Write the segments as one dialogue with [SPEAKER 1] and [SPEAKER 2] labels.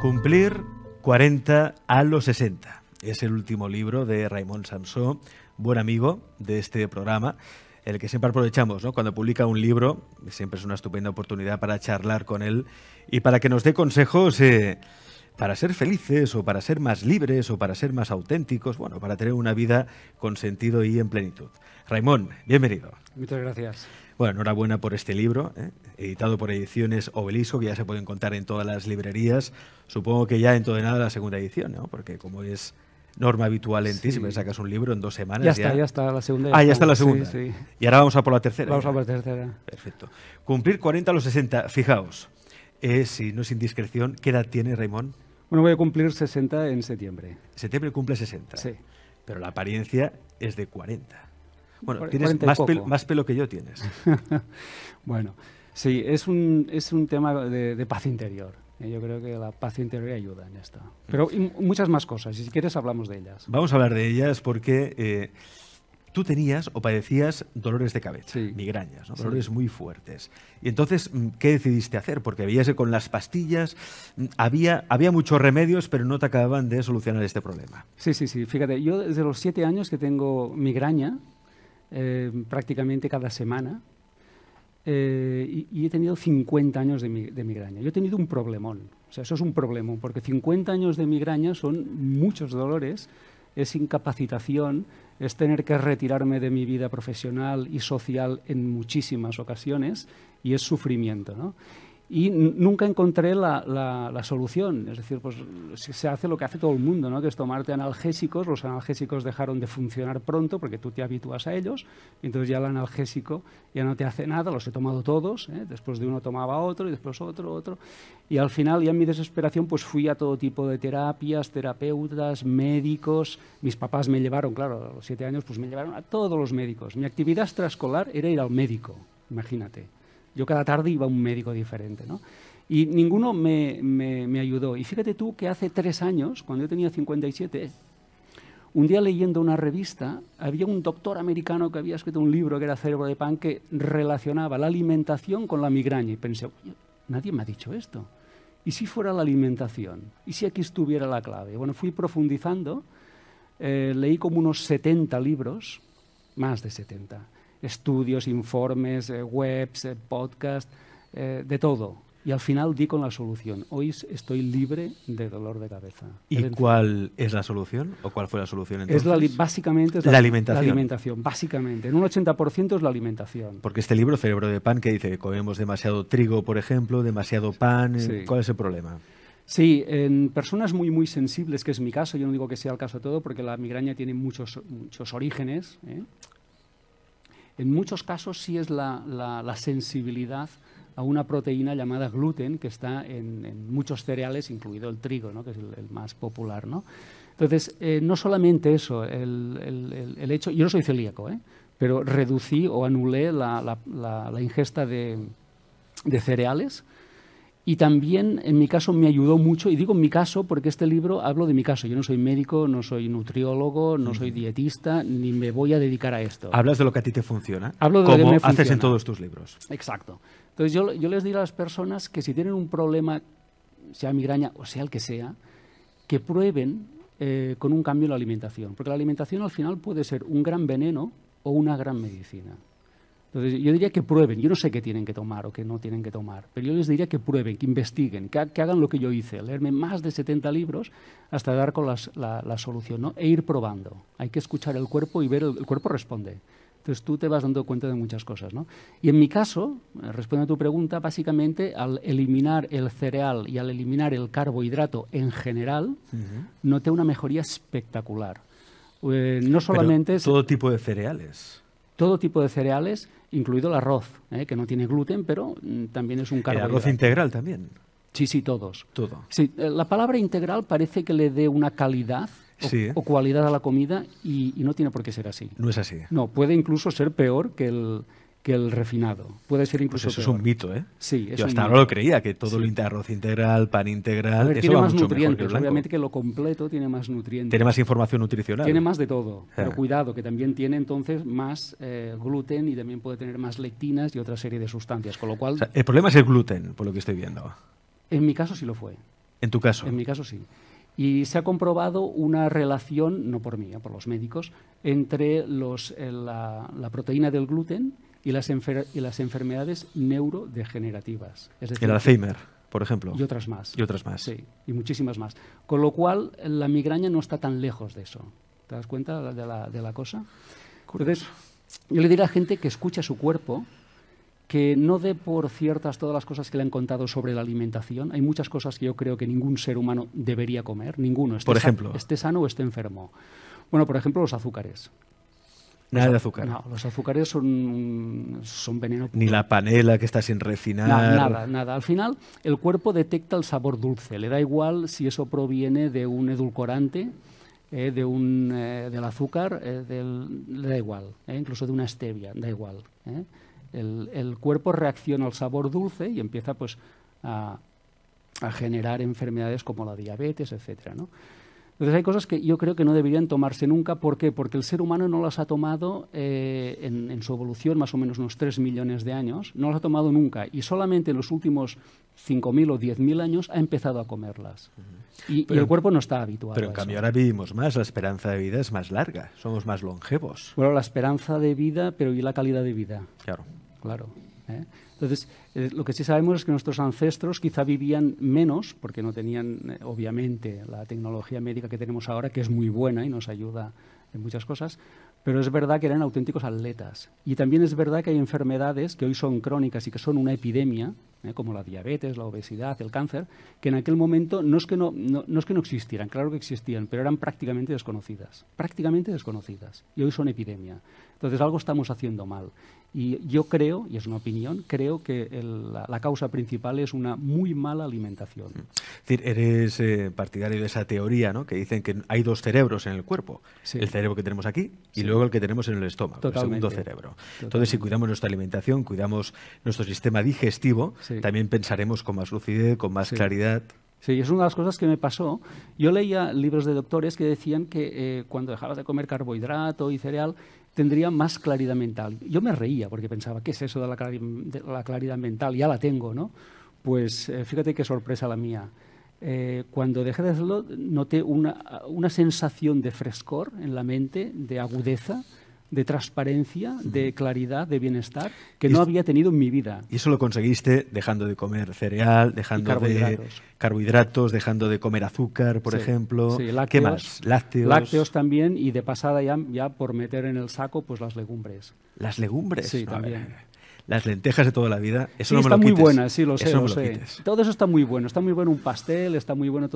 [SPEAKER 1] Cumplir 40 a los 60. Es el último libro de Raymond Sansó, buen amigo de este programa, el que siempre aprovechamos, ¿no? Cuando publica un libro, siempre es una estupenda oportunidad para charlar con él y para que nos dé consejos eh, para ser felices o para ser más libres o para ser más auténticos, bueno, para tener una vida con sentido y en plenitud. Raymond, bienvenido. Muchas gracias. Bueno, enhorabuena por este libro, ¿eh? editado por Ediciones Obelisco, que ya se puede encontrar en todas las librerías. Supongo que ya nada, la segunda edición, ¿no? Porque como es norma habitual en ti, si me sacas un libro en dos semanas. Ya, está, ya está la segunda. Ah, ya está la segunda. Y ahora vamos a por la tercera. Vamos a
[SPEAKER 2] por la tercera. Perfecto.
[SPEAKER 1] Cumplir 40 a los 60, fijaos. es eh, si no es indiscreción, ¿qué edad tiene Raymond? Bueno, voy a cumplir 60 en septiembre. Septiembre cumple 60. Sí. Pero la apariencia es
[SPEAKER 2] de 40.
[SPEAKER 1] Bueno, tienes más
[SPEAKER 2] pelo, que yo tienes. bueno, sí, es un, es un tema de, paz interior. Yo creo que la paz interior ayuda en esto. Pero muchas más cosas, y si quieres hablamos de ellas. Vamos a hablar de ellas
[SPEAKER 1] porque eh, tú tenías o padecías dolores de cabeza, migrañas, dolores muy fuertes. Y entonces, mm, ¿qué decidiste hacer? Porque veías que con las pastillas mm, había, había muchos remedios, pero no te acababan de solucionar este problema.
[SPEAKER 2] Sí, sí, sí. Fíjate, yo desde los siete años que tengo migraña, eh, prácticamente cada semana eh, y, he tenido 50 años de, migraña. Yo he tenido un problemón, o sea, eso es un problema porque 50 años de migraña son muchos dolores, es incapacitación, es tener que retirarme de mi vida profesional y social en muchísimas ocasiones y es sufrimiento, ¿no? y nunca encontré la, solución. Es decir, pues se hace lo que hace todo el mundo, ¿no? que es tomarte analgésicos. Los analgésicos dejaron de funcionar pronto porque tú te habitúas a ellos, entonces ya el analgésico ya no te hace nada, los he tomado todos, ¿eh? después de uno tomaba otro y después otro, otro. Y al final, ya en mi desesperación, pues fui a todo tipo de terapias, terapeutas, médicos. Mis papás me llevaron, claro, a los siete años, pues me llevaron a todos los médicos. Mi actividad extraescolar era ir al médico, imagínate. Yo cada tarde iba a un médico diferente, ¿no? Y ninguno me, ayudó. Y fíjate tú que hace tres años, cuando yo tenía 57, un día leyendo una revista, había un doctor americano que había escrito un libro que era Cerebro de Pan que relacionaba la alimentación con la migraña. Y pensé, nadie me ha dicho esto. ¿Y si fuera la alimentación? ¿Y si aquí estuviera la clave? Bueno, fui profundizando, eh, leí como unos 70 libros, más de 70 estudios, informes, eh, webs, eh, podcasts, eh, de todo. Y al final di con la solución. Hoy estoy libre de dolor de cabeza. ¿Y
[SPEAKER 1] cuál es la solución? ¿O cuál fue la solución entonces? Es básicamente es la, alimentación.
[SPEAKER 2] alimentación, básicamente. En un 80% es la alimentación.
[SPEAKER 1] Porque este libro, Cerebro de Pan, que dice que comemos demasiado trigo, por ejemplo, demasiado pan, ¿cuál es el problema?
[SPEAKER 2] Sí, en personas muy, muy sensibles, que es mi caso, yo no digo que sea el caso de todo, porque la migraña tiene muchos, muchos orígenes, en muchos casos sí es la, sensibilidad a una proteína llamada gluten que está en, muchos cereales, incluido el trigo, ¿no? que es el, más popular. Entonces, eh, no solamente eso, el, hecho, yo no soy celíaco, ¿eh? pero reducí o anulé la, ingesta de cereales y también, en mi caso, me ayudó mucho, y digo en mi caso porque este libro hablo de mi caso. Yo no soy médico, no soy nutriólogo, no soy dietista, ni me voy a dedicar a esto. Hablas de lo
[SPEAKER 1] que a ti te funciona, Hablo de lo que me haces en todos tus libros.
[SPEAKER 2] Exacto. Entonces yo, les digo a las personas que si tienen un problema, sea migraña o sea el que sea, que prueben eh, con un cambio en la alimentación. Porque la alimentación al final puede ser un gran veneno o una gran medicina. Entonces, yo diría que prueben. Yo no sé qué tienen que tomar o qué no tienen que tomar, pero yo les diría que prueben, que investiguen, que, hagan lo que yo hice, leerme más de 70 libros hasta dar con la, solución ¿no? e ir probando. Hay que escuchar el cuerpo y ver, el, cuerpo responde. Entonces tú te vas dando cuenta de muchas cosas. ¿no? Y en mi caso, eh, respondiendo a tu pregunta, básicamente al eliminar el cereal y al eliminar el carbohidrato en general, noté una mejoría espectacular. Eh, no solamente... todo
[SPEAKER 1] tipo de cereales.
[SPEAKER 2] Todo tipo de cereales incluido el arroz, ¿eh? que no tiene gluten, pero mm, también es un carbohidrato. El arroz integral también. Sí, sí, todos. Todo. Sí, eh, la palabra integral parece que le dé una calidad o, ¿eh? cualidad a la comida y, no tiene por qué ser así. No es así. No, puede incluso ser peor que el, que el refinado. Puede ser incluso. Pues eso es un mito, ¿eh? Sí, es Yo hasta no lo creía, que todo el
[SPEAKER 1] arroz integral, pan integral. eso tiene más nutrientes,
[SPEAKER 2] obviamente que lo completo tiene más nutrientes. Tiene más información nutricional. Tiene más de todo. Pero cuidado, que también tiene entonces más eh, gluten y también puede tener más lectinas y otra serie de sustancias. Con lo cual. el problema es
[SPEAKER 1] el gluten, por lo que estoy viendo.
[SPEAKER 2] En mi caso sí lo fue. ¿En tu caso? En mi caso sí. Y se ha comprobado una relación, no por mí, eh, por los médicos, entre los, eh, la proteína del gluten y las, y las enfermedades neurodegenerativas. el Alzheimer, por ejemplo. Y otras más. Y otras más. Sí, y muchísimas más. Con lo cual, la migraña no está tan lejos de eso. ¿Te das cuenta de la, cosa? yo le diría a la gente que escucha su cuerpo, que no dé por ciertas todas las cosas que le han contado sobre la alimentación. Hay muchas cosas que yo creo que ningún ser humano debería comer, ninguno, esté, por ejemplo. esté sano o esté enfermo. Bueno, por ejemplo, los azúcares. Nada de azúcar. No, los azúcares son, son veneno. Ni la
[SPEAKER 1] panela que está sin refinar. nada,
[SPEAKER 2] nada. Al final, el cuerpo detecta el sabor dulce. Le da igual si eso proviene de un edulcorante, eh, de un, eh, del azúcar, eh, le da igual. incluso de una stevia, da igual. El, el, cuerpo reacciona al sabor dulce y empieza pues, a, a generar enfermedades como la diabetes, etcétera, ¿no? Entonces hay cosas que yo creo que no deberían tomarse nunca. ¿Por qué? Porque el ser humano no las ha tomado eh, en, su evolución, más o menos unos 3 millones de años, no las ha tomado nunca. Y solamente en los últimos 5.000 o 10.000 años ha empezado a comerlas. y, el cuerpo no está habituado. Pero en cambio ahora
[SPEAKER 1] vivimos más, la esperanza de vida es más larga, somos más longevos.
[SPEAKER 2] Bueno, la esperanza de vida, pero ¿y la calidad de vida? Claro. Claro. ¿eh? Entonces, eh, lo que sí sabemos es que nuestros ancestros quizá vivían menos, porque no tenían, eh, obviamente, la tecnología médica que tenemos ahora, que es muy buena y nos ayuda en muchas cosas, pero es verdad que eran auténticos atletas. Y también es verdad que hay enfermedades que hoy son crónicas y que son una epidemia, ¿eh? como la diabetes, la obesidad, el cáncer, que en aquel momento no es que no, no, es que no existieran, claro que existían, pero eran prácticamente desconocidas, prácticamente desconocidas, y hoy son epidemia. Entonces algo estamos haciendo mal. Y yo creo, y es una opinión, creo que la, causa principal es una muy mala alimentación. Mm. Es
[SPEAKER 1] decir, eres eh, partidario de esa teoría, ¿no? Que dicen que hay dos cerebros en el cuerpo. El cerebro que tenemos aquí y luego el que tenemos en el estómago, el segundo cerebro. Entonces, si cuidamos nuestra alimentación, cuidamos nuestro sistema digestivo, también pensaremos con más lucidez, con más claridad.
[SPEAKER 2] Sí, es una de las cosas que me pasó. Yo leía libros de doctores que decían que eh, cuando dejabas de comer carbohidrato y cereal tendría más claridad mental. Yo me reía porque pensaba, ¿qué es eso de la, claridad, mental? Ya la tengo, ¿no? Pues eh, fíjate qué sorpresa la mía. Eh, cuando dejé de hacerlo, noté una, una sensación de frescor en la mente, de agudeza de transparencia, de claridad, de bienestar que no había tenido en mi vida.
[SPEAKER 1] Y eso lo conseguiste dejando de comer cereal, dejando de carbohidratos, dejando de comer azúcar, por ejemplo. Sí, lácteos, ¿Qué más? Lácteos. Lácteos
[SPEAKER 2] también y de pasada ya, por meter en el saco pues las legumbres. Las legumbres. Sí, también.
[SPEAKER 1] Las lentejas de toda la vida, eso no me está lo muy buena, sí, lo sé, lo, sé.
[SPEAKER 2] Todo eso está muy bueno, está muy bueno un pastel, está muy bueno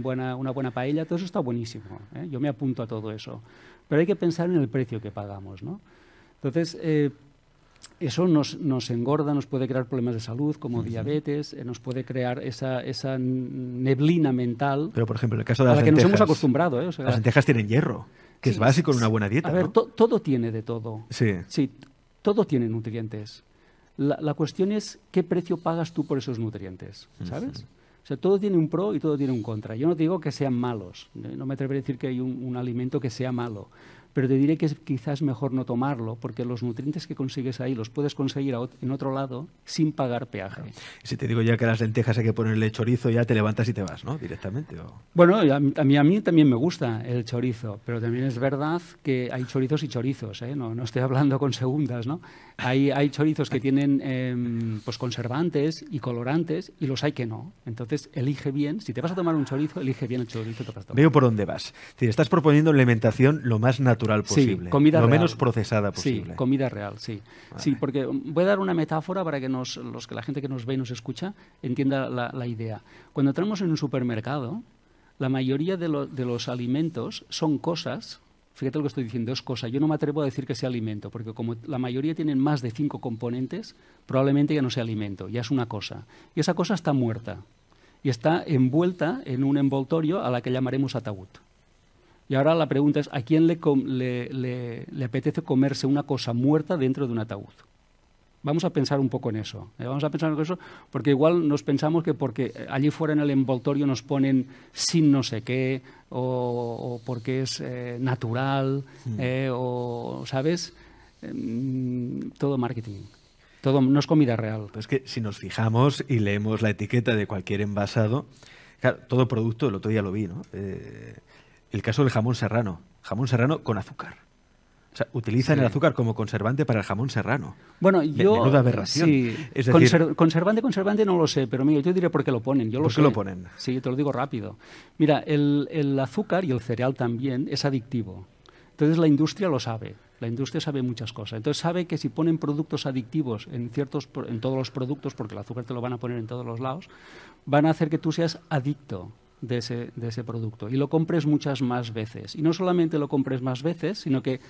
[SPEAKER 2] buena, una buena paella, todo eso está buenísimo. ¿eh? Yo me apunto a todo eso pero hay que pensar en el precio que pagamos. ¿no? Entonces, eh, eso nos, engorda, nos puede crear problemas de salud como diabetes, eh, nos puede crear esa, neblina mental. Pero, por ejemplo, en el caso de las a la lentejas, que nos hemos acostumbrado. ¿eh? las lentejas
[SPEAKER 1] tienen hierro, que es básico en una buena dieta. A ver,
[SPEAKER 2] todo tiene de todo. Sí. Sí, todo tiene nutrientes. La, la, cuestión es qué precio pagas tú por esos nutrientes, ¿sabes? O sea, todo tiene un pro y todo tiene un contra. Yo no te digo que sean malos, ¿eh? no me atreveré a decir que hay un, alimento que sea malo, pero te diré que es quizás mejor no tomarlo porque los nutrientes que consigues ahí los puedes conseguir en otro lado sin pagar peaje.
[SPEAKER 1] Si te digo ya que las lentejas hay que ponerle chorizo, ya te levantas y te vas, ¿no? Directamente.
[SPEAKER 2] Bueno, a mí, a mí también me gusta el chorizo, pero también es verdad que hay chorizos y chorizos, ¿eh? no, no estoy hablando con segundas, ¿no? Hay, chorizos que tienen em, pues conservantes y colorantes y los hay que no. Entonces, elige bien. Si te vas a tomar un chorizo, elige bien el chorizo que vas a
[SPEAKER 1] tomar. Veo por dónde vas. estás proponiendo alimentación lo más natural posible. comida lo menos procesada posible. Sí,
[SPEAKER 2] comida real, sí. Sí, porque um, voy a dar una metáfora para que los que la gente que nos ve y nos escucha entienda la, idea. Cuando entramos en un supermercado, la mayoría de los alimentos son cosas Fíjate lo que estoy diciendo, es cosa. Yo no me atrevo a decir que sea alimento, porque como la mayoría tienen más de cinco componentes, probablemente ya no sea alimento, ya es una cosa. Y esa cosa está muerta y está envuelta en un envoltorio a la que llamaremos ataúd. Y ahora la pregunta es, ¿a quién le, le apetece comerse una cosa muerta dentro de un ataúd? Vamos a pensar un poco en eso. ¿eh? Vamos a pensar en eso porque igual nos pensamos que porque allí fuera en el envoltorio nos ponen sin no sé qué o, porque es eh, natural mm. ¿eh? o, ¿sabes? Em, todo marketing. Todo, no es
[SPEAKER 1] comida real. es que si nos fijamos y leemos la etiqueta de cualquier envasado, todo producto, el otro día lo vi, ¿no? el caso del jamón serrano. Jamón serrano con azúcar. O sea, utilizan el azúcar como conservante para el jamón serrano. Bueno, yo. Es
[SPEAKER 2] conservante, conservante no lo sé, pero mira, yo diré por qué lo ponen. Yo lo ¿Por qué lo ponen? Sí, te lo digo rápido. Mira, el, azúcar y el cereal también es adictivo. Entonces la industria lo sabe. La industria sabe muchas cosas. Entonces sabe que si ponen productos adictivos en, ciertos, en todos los productos, porque el azúcar te lo van a poner en todos los lados, van a hacer que tú seas adicto ese, de ese producto y lo compres muchas más veces. Y no solamente lo compres más veces, sino que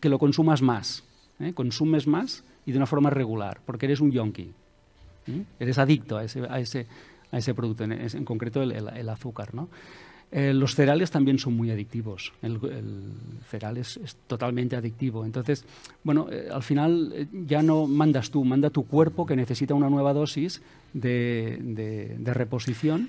[SPEAKER 2] que lo consumas más, ¿eh? consumes más y de una forma regular, porque eres un yonki, ¿eh? eres adicto a ese, a ese, producto, en, concreto el, azúcar. Eh, los cereales también son muy adictivos. El, el cereal es, totalmente adictivo. Entonces, bueno, al final ya no mandas tú, manda tu cuerpo que necesita una nueva dosis de, de reposición.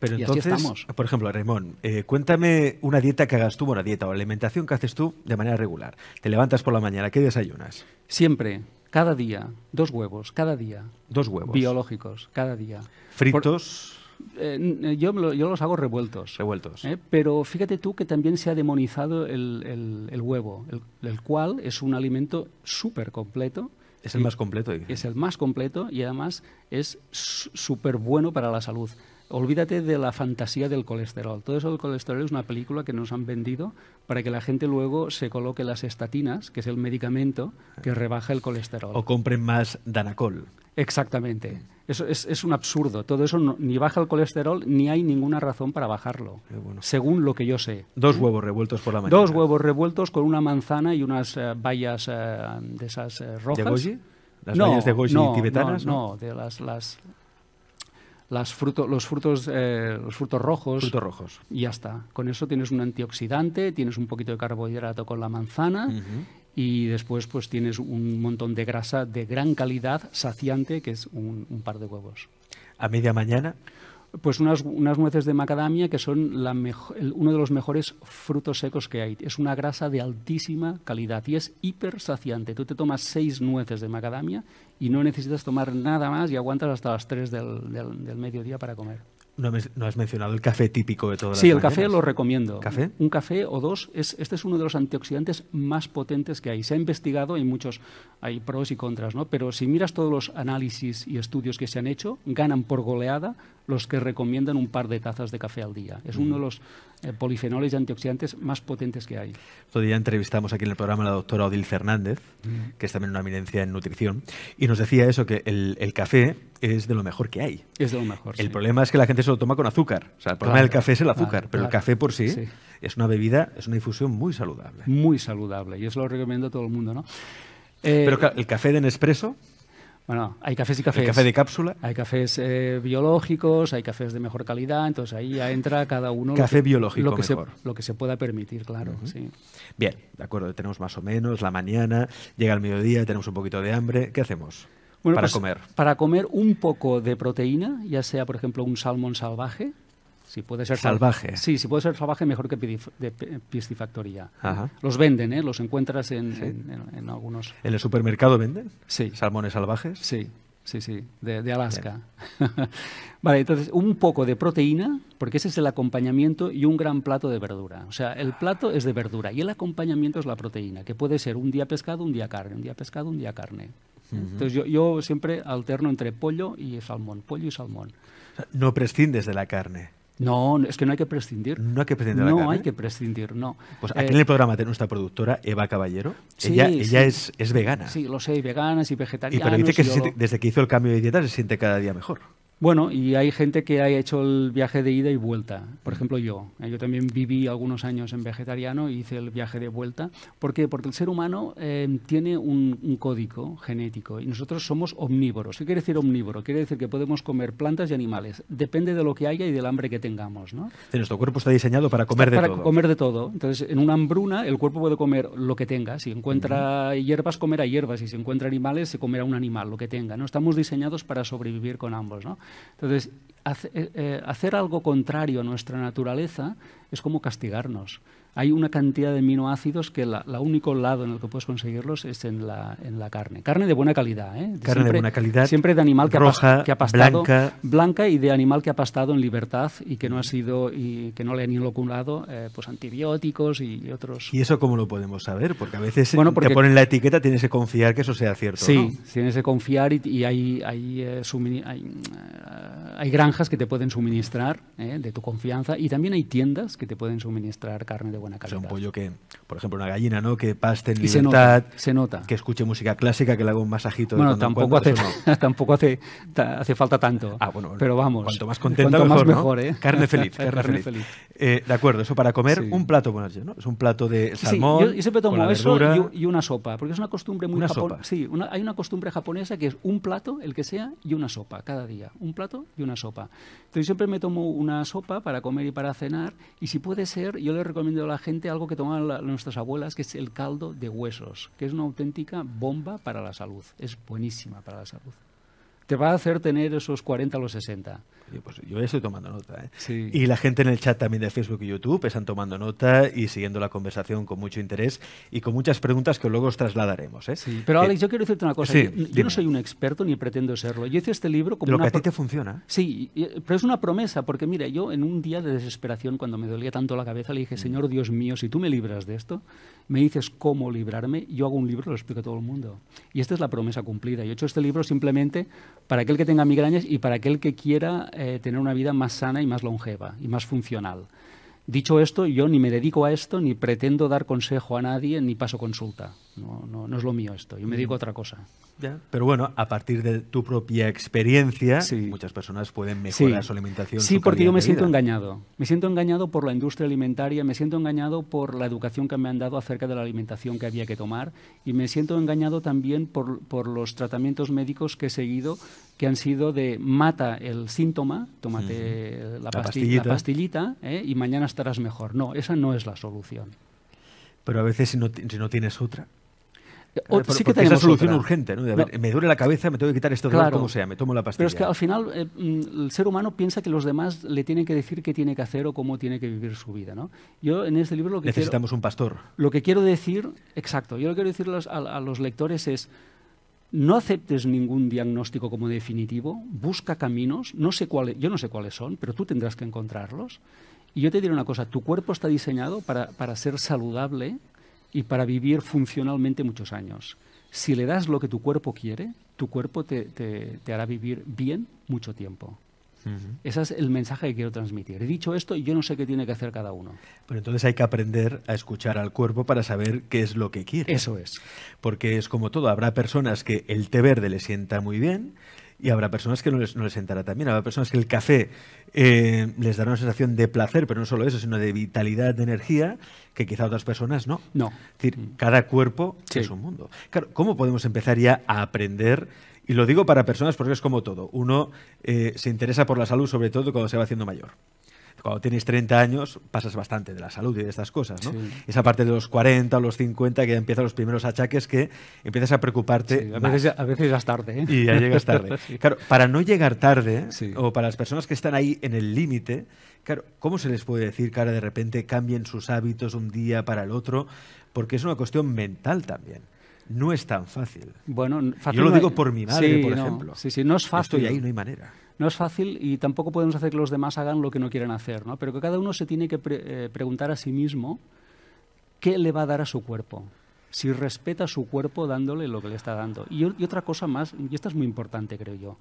[SPEAKER 2] Pero entonces,
[SPEAKER 1] por ejemplo, Raymond, eh, cuéntame una dieta que hagas tú, una dieta o alimentación que haces tú de manera regular. Te levantas por la mañana, ¿qué desayunas? Siempre, cada día, dos huevos,
[SPEAKER 2] cada día. Dos huevos. Biológicos, cada día. Fritos. Eh, eh, yo, los hago revueltos. Revueltos. pero fíjate tú que también se ha demonizado el, huevo, el, cual es un alimento súper completo. Es el más completo. Dice. Es el más completo y además es súper bueno para la salud olvídate de la fantasía del colesterol. Todo eso del colesterol es una película que nos han vendido para que la gente luego se coloque las estatinas, que es el medicamento que rebaja el colesterol. O
[SPEAKER 1] compren más Danacol.
[SPEAKER 2] Exactamente. Eso es, un absurdo. Todo eso ni baja el colesterol ni hay ninguna razón para bajarlo, según lo que yo sé. Dos huevos revueltos por la mañana. Dos huevos revueltos con una manzana y unas eh, eh, eh, bayas de esas rojas. ¿De Goji? ¿Las bayas de Goji no, No, no, de las, las las los, frutos, eh, los frutos rojos. Frutos rojos. Y ya está. Con eso tienes un antioxidante, tienes un poquito de carbohidrato con la manzana. Y después pues tienes un montón de grasa de gran calidad, saciante, que es un, un par de huevos. A media mañana pues unas, nueces de macadamia que son uno de los mejores frutos secos que hay. Es una grasa de altísima calidad y es hiper saciante. Tú te tomas seis nueces de macadamia y no necesitas tomar nada más y aguantas hasta las tres del, del, mediodía para comer.
[SPEAKER 1] No, has mencionado el café típico de todas las Sí, el café lo recomiendo. ¿Café?
[SPEAKER 2] Un café o dos. este es uno de los antioxidantes más potentes que hay. Se ha investigado, hay muchos, hay pros y contras, ¿no? Pero si miras todos los análisis y estudios que se han hecho, ganan por goleada los que recomiendan un par de tazas de café al día. Es uno de los eh, polifenoles y antioxidantes más potentes que hay.
[SPEAKER 1] Todavía entrevistamos aquí en el programa a la doctora Odil Fernández, que es también una eminencia en nutrición, y nos decía eso, que el, café es de lo mejor que hay. Es de lo mejor. El problema es que la gente se lo toma con azúcar. O sea, el problema del café es el azúcar, pero el café por sí, es una bebida, es una infusión muy saludable. Muy
[SPEAKER 2] saludable, y eso lo recomiendo a todo el mundo, ¿no? pero eh, el café de Nespresso bueno, hay cafés y cafés. café de cápsula? Hay cafés eh, biológicos, hay cafés de mejor calidad, entonces ahí ya entra cada uno. Café biológico, lo que, Se, lo que se pueda permitir, claro. Bien, de acuerdo, tenemos más o menos la mañana, llega el mediodía, tenemos un poquito de hambre, ¿qué hacemos? para pues, comer. Para comer un poco de proteína, ya sea, por ejemplo, un salmón salvaje, si puede ser salvaje. sí, si puede ser salvaje, mejor que de piscifactoría. Los venden, ¿eh? los encuentras en, algunos.
[SPEAKER 1] ¿En el supermercado venden? Sí. ¿Salmones salvajes? Sí,
[SPEAKER 2] sí, sí, de, Alaska. vale, entonces un poco de proteína, porque ese es el acompañamiento, y un gran plato de verdura. O sea, el plato es de verdura y el acompañamiento es la proteína, que puede ser un día pescado, un día carne, un día pescado, un día carne. Entonces yo, siempre alterno entre pollo y salmón, pollo y salmón.
[SPEAKER 1] no prescindes de la carne. No,
[SPEAKER 2] es que no hay que prescindir. No hay que prescindir. De la no hay que prescindir, no. Pues eh, aquí en el programa tenemos nuestra productora, Eva Caballero, sí, ella, es, vegana. Sí, lo sé, y veganas y vegetariana. Y pero dice que desde
[SPEAKER 1] que hizo el cambio de dieta se siente cada día mejor.
[SPEAKER 2] Bueno, y hay gente que ha hecho el viaje de ida y vuelta. Por ejemplo, yo. Eh, yo también viví algunos años en vegetariano y hice el viaje de vuelta. ¿Por qué? Porque el ser humano eh, tiene un, código genético y nosotros somos omnívoros. ¿Qué quiere decir omnívoro? Quiere decir que podemos comer plantas y animales. Depende de lo que haya y del hambre que tengamos. ¿no?
[SPEAKER 1] nuestro cuerpo está diseñado para comer de todo. Para comer
[SPEAKER 2] de todo. Entonces, en una hambruna, el cuerpo puede comer lo que tenga. Si encuentra hierbas, comerá hierbas. Si encuentra animales, se comerá un animal, lo que tenga. ¿no? Estamos diseñados para sobrevivir con ambos. ¿no? Entonces, eh, eh, hacer algo contrario a nuestra naturaleza es como castigarnos hay una cantidad de aminoácidos que la, único lado en el que puedes conseguirlos es en la, en la carne. Carne de buena calidad. ¿eh? carne de buena calidad. Siempre de animal que, ha, que ha pastado. Blanca. blanca. y de animal que ha pastado en libertad y que no ha sido y que no le han inoculado eh, pues antibióticos y otros. ¿Y
[SPEAKER 1] eso cómo lo podemos saber? Porque a veces te ponen la etiqueta, tienes que confiar que eso sea cierto. Sí,
[SPEAKER 2] tienes que confiar y, hay, hay eh, eh, hay granjas que te pueden suministrar ¿eh? de tu confianza y también hay tiendas que te pueden suministrar carne de buena calidad. O un pollo que, por ejemplo, una gallina, ¿no?
[SPEAKER 1] Que paste en libertad, se nota, que escuche música clásica, que le haga un masajito. de tampoco, cuando, hace,
[SPEAKER 2] tampoco hace, hace falta tanto. Ah, bueno, pero vamos. Cuanto más contento, mejor, ¿eh? Carne feliz, carne, feliz.
[SPEAKER 1] Eh, de acuerdo, eso para comer un
[SPEAKER 2] plato, ¿no? Es un plato de salmón. siempre tomo eso y, y, una sopa, porque es una costumbre muy japonesa. Sí, hay una costumbre japonesa que es un plato, el que sea, y una sopa cada día. Un plato y una una sopa. Entonces siempre me tomo una sopa para comer y para cenar y si puede ser, yo le recomiendo a la gente algo que toman nuestras abuelas, que es el caldo de huesos, que es una auténtica bomba para la salud, es buenísima para la salud te va a hacer tener esos 40 a los 60. Pues yo, pues, estoy tomando nota. ¿eh? Y la
[SPEAKER 1] gente en el chat también de Facebook y YouTube están tomando nota y siguiendo la conversación con mucho interés y con muchas preguntas que luego os trasladaremos. ¿eh? Sí. Pero eh, Alex, yo quiero decirte una cosa. yo, no soy
[SPEAKER 2] un experto ni pretendo serlo. Yo hice este libro como... Lo una que a ti te funciona. Sí, pero es una promesa, porque mira, yo en un día de desesperación, cuando me dolía tanto la cabeza, le dije, mm. Señor Dios mío, si tú me libras de esto, me dices cómo librarme, yo hago un libro y lo explico a todo el mundo. Y esta es la promesa cumplida. Yo he hecho este libro simplemente para aquel que tenga migrañas y para aquel que quiera eh, tener una vida más sana y más longeva y más funcional. Dicho esto, yo ni me dedico a esto, ni pretendo dar consejo a nadie, ni paso consulta no, no, es lo mío esto, yo me mm. digo otra cosa. Pero bueno, a partir de tu
[SPEAKER 1] propia experiencia, muchas personas pueden mejorar su alimentación. Sí, porque yo me siento engañado.
[SPEAKER 2] Me siento engañado por la industria alimentaria, me siento engañado por la educación que me han dado acerca de la alimentación que había que tomar y me siento engañado también por, los tratamientos médicos que he seguido que han sido de mata el síntoma, tómate la, pastillita, ¿eh? y mañana estarás mejor. No, esa no es la solución.
[SPEAKER 1] Pero a veces si no, si no tienes otra. Eh, o, sí que solución urgente, ¿no? me
[SPEAKER 2] duele la cabeza, me tengo que quitar esto como sea, me tomo la pastilla. Pero es que al final eh, mm, el ser humano piensa que los demás le tienen que decir qué tiene que hacer o cómo tiene que vivir su vida, ¿no? Yo en este libro lo que Necesitamos un pastor. Lo que quiero decir, exacto, yo lo quiero decir a, los lectores es no aceptes ningún diagnóstico como definitivo, busca caminos, no sé cuáles, yo no sé cuáles son, pero tú tendrás que encontrarlos. Y yo te diré una cosa, tu cuerpo está diseñado para, para ser saludable y para vivir funcionalmente muchos años. Si le das lo que tu cuerpo quiere, tu cuerpo te, hará vivir bien mucho tiempo. Ese es el mensaje que quiero transmitir. He dicho esto yo no sé qué tiene que hacer cada uno.
[SPEAKER 1] Pero entonces hay que aprender a escuchar al cuerpo para saber qué es lo que quiere. Eso es. Porque es como todo, habrá personas que el té verde le sienta muy bien, y habrá personas que no les, no sentará también. Habrá personas que el café eh, les dará una sensación de placer, pero no solo eso, sino de vitalidad, de energía, que quizá otras personas no. No. Es decir, mm. cada cuerpo es un mundo. Claro, ¿cómo podemos empezar ya a aprender? Y lo digo para personas porque es como todo. Uno eh, se interesa por la salud, sobre todo cuando se va haciendo mayor cuando tienes 30 años pasas bastante de la salud y de estas cosas, ¿no? Esa parte de los 40 o los 50 que empiezan los primeros achaques que empiezas a preocuparte. a, veces ya, es tarde. ¿eh? Y ya llegas tarde. Claro, para no llegar tarde, o para las personas que están ahí en el límite, claro, ¿cómo se les puede decir que ahora de repente cambien sus hábitos un día para el otro? Porque es una cuestión mental también no es tan fácil.
[SPEAKER 2] Bueno, Yo lo digo por mi madre, por ejemplo. Sí, no es fácil. Estoy ahí, no hay manera. No es fácil y tampoco podemos hacer que los demás hagan lo que no quieren hacer, ¿no? pero que cada uno se tiene que eh, preguntar a sí mismo qué le va a dar a su cuerpo, si respeta su cuerpo dándole lo que le está dando. Y, y otra cosa más, y esta es muy importante, creo yo,